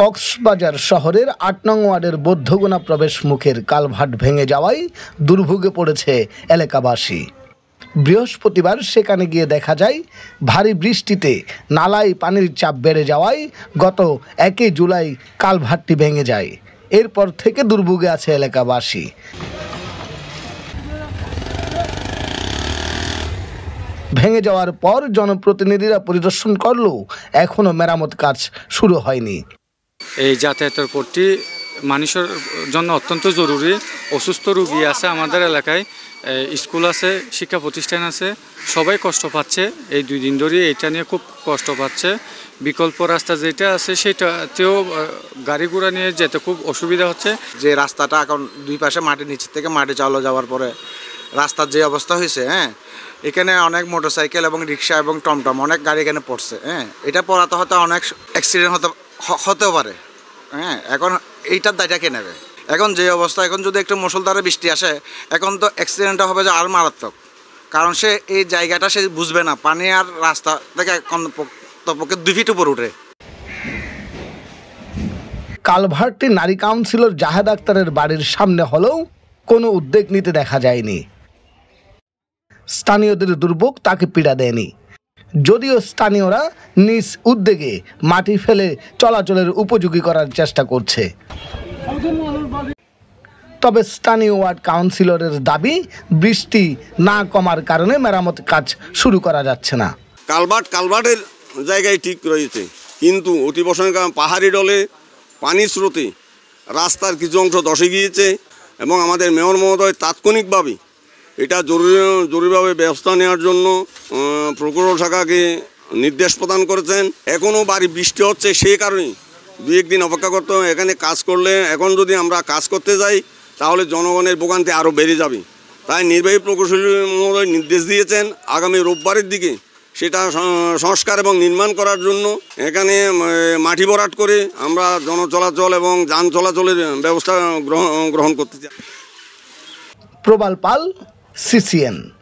কক্সবাজার শহরের আট নং ওয়ার্ডের বৌদ্ধগোনা প্রবেশ মুখের কালভাট ভেঙে যাওয়ায় দুর্ভোগে পড়েছে এলাকাবাসী বৃহস্পতিবার সেখানে গিয়ে দেখা যায় ভারী বৃষ্টিতে নালায় পানির চাপ বেড়ে যাওয়ায় গত একই জুলাই কালভাটটি ভেঙে যায় এরপর থেকে দুর্ভোগে আছে এলাকাবাসী ভেঙে যাওয়ার পর জনপ্রতিনিধিরা পরিদর্শন করলেও এখনও মেরামত কাজ শুরু হয়নি এই যাতায়াতের পথটি মানুষের জন্য অত্যন্ত জরুরি অসুস্থ রুগী আছে আমাদের এলাকায় স্কুল আছে শিক্ষা প্রতিষ্ঠান আছে সবাই কষ্ট পাচ্ছে এই দুই দিন ধরে এটা নিয়ে খুব কষ্ট পাচ্ছে বিকল্প রাস্তা যেটা আছে সেটাতেও গাড়ি ঘোড়া নিয়ে যেতে খুব অসুবিধা হচ্ছে যে রাস্তাটা এখন দুই পাশে মাটির নিচের থেকে মাটি চালো যাওয়ার পরে রাস্তার যে অবস্থা হয়েছে হ্যাঁ এখানে অনেক মোটরসাইকেল এবং রিক্সা এবং টমটম অনেক গাড়ি এখানে পড়ছে হ্যাঁ এটা পড়াতে হয়তো অনেক অ্যাক্সিডেন্ট হতে হতে পারে হ্যাঁ এখন এইটার দায়টা কে নেবে এখন যে অবস্থা এখন যদি একটু মুসলধারে বৃষ্টি আসে এখন তো অ্যাক্সিডেন্টটা হবে যে আর মারাত্মক কারণ সে এই জায়গাটা সে বুঝবে না পানি আর রাস্তা থেকে কমপক্ষে দুই ফিট উপর উঠে কালভার্টটি নারী কাউন্সিলর জাহেদ আক্তারের বাড়ির সামনে হলেও কোনো উদ্যোগ নিতে দেখা যায়নি স্থানীয়দের দুর্ভোগ তাকে পীড়া দেয়নি যদিও স্থানীয়রা নিজ উদ্যোগে মাটি ফেলে চলাচলের উপযোগী করার চেষ্টা করছে তবে স্থানীয় ওয়ার্ড কাউন্সিলরের দাবি বৃষ্টি না কমার কারণে মেরামত কাজ শুরু করা যাচ্ছে না কালভার্ট কালভার্টের জায়গায় ঠিক রয়েছে কিন্তু অতি পাহাড়ি ডলে পানির স্রোতে রাস্তার কিছু অংশ ধসে গিয়েছে এবং আমাদের মেয়র মহোদয় তাৎক্ষণিকভাবে এটা জরুরি জরুরিভাবে ব্যবস্থা নেওয়ার জন্য প্রকৌশল শাখাকে নির্দেশ প্রদান করেছেন এখনও বাড়ি বৃষ্টি হচ্ছে সেই কারণেই দু একদিন অপেক্ষা করতে এখানে কাজ করলে এখন যদি আমরা কাজ করতে যাই তাহলে জনগণের ভোগান্তি আরও বেড়ে যাবে তাই নির্বাহী প্রকৌশলী মহোদয় নির্দেশ দিয়েছেন আগামী রোববারের দিকে সেটা সংস্কার এবং নির্মাণ করার জন্য এখানে মাটি ভরাট করে আমরা জনচলাচল এবং যান চলাচলের ব্যবস্থা গ্রহণ করতে চাই প্রবাল পাল CCN.